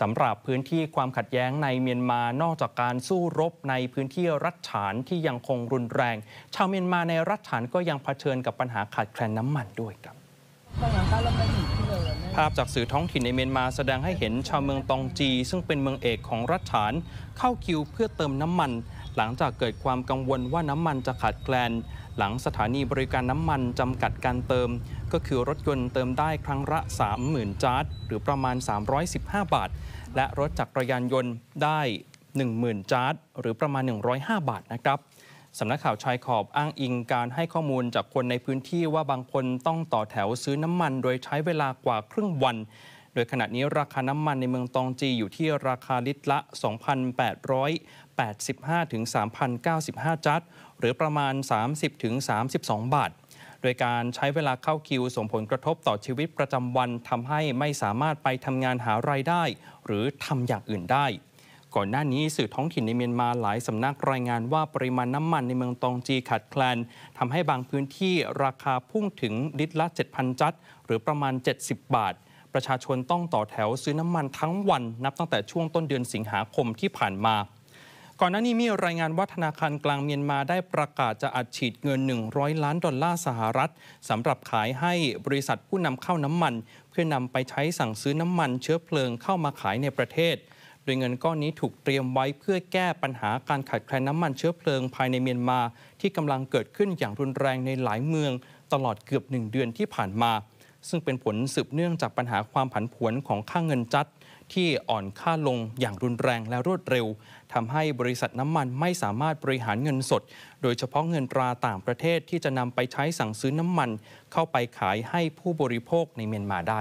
สำหรับพื้นที่ความขัดแย้งในเมียนมา นอกจากการสู้รบในพื้นที่รัฐฉานที่ยังคงรุนแรง ชาวเมียนมาในรัฐฉานก็ยังเผชิญกับปัญหาขาดแคลนน้ำมันด้วยครับภาพจากสื่อท้องถิ่นในเมียนมาแสดงให้เห็นชาวเมืองตองจี ซึ่งเป็นเมืองเอกของรัฐฉาน เข้าคิวเพื่อเติมน้ำมัน หลังจากเกิดความกังวลว่าน้ำมันจะขาดแคลนหลังสถานีบริการน้ำมันจำกัดการเติม ก็คือรถยนต์เติมได้ครั้งละ 30,000จาร์ดหรือประมาณ 315 บาท และรถจักรยานยนต์ได้10,000จาร์ดหรือประมาณ 105 บาทนะครับสำนักข่าวชายขอบอ้างอิงการให้ข้อมูลจากคนในพื้นที่ว่าบางคนต้องต่อแถวซื้อน้ำมันโดยใช้เวลากว่าครึ่งวันโดยขณะนี้ราคาน้ำมันในเมืองตองจีอยู่ที่ราคาลิตรละ2,885ถึง3,095จัดหรือประมาณ 30ถึง32 บาท โดยการใช้เวลาเข้าคิว ส่งผลกระทบต่อชีวิตประจำวันทำให้ไม่สามารถไปทำงานหารายได้ หรือทำอย่างอื่นได้ ก่อนหน้านี้สื่อท้องถิ่นในเมียนมาหลายสำนักรายงานว่าปริมาณน้ำมันในเมืองตองจีขาดแคลนทำให้บางพื้นที่ราคาพุ่งถึงลิตรละ7,000 จัดหรือประมาณ 70 บาทประชาชนต้องต่อแถวซื้อน้ำมันทั้งวันนับตั้งแต่ช่วงต้นเดือนสิงหาคมที่ผ่านมา ก่อนหน้านี้มีรายงานว่าธนาคารกลางเมียนมาได้ประกาศจะอัดฉีดเงิน 100 ล้านดอลลาร์สหรัฐสำหรับขายให้บริษัทผู้นำเข้าน้ำมัน เพื่อนำไปใช้สั่งซื้อน้ำมันเชื้อเพลิงเข้ามาขายในประเทศ โดยเงินก้อนนี้ถูกเตรียมไว้เพื่อแก้ปัญหาการขาดแคลนน้ำมันเชื้อเพลิงภายในเมียนมาที่กำลังเกิดขึ้นอย่างรุนแรงในหลายเมืองตลอดเกือบหนึ่งเดือนที่ผ่านมาซึ่งเป็นผลสืบเนื่องจากปัญหาความผันผวนของค่าเงินจัด ที่อ่อนค่าลง อย่างรุนแรงและรวดเร็ว ทำให้บริษัทน้ำมันไม่สามารถบริหารเงินสด โดยเฉพาะเงินตราต่างประเทศที่จะนำไปใช้สั่งซื้อน้ำมัน เข้าไปขายให้ผู้บริโภคในเมียนมาได้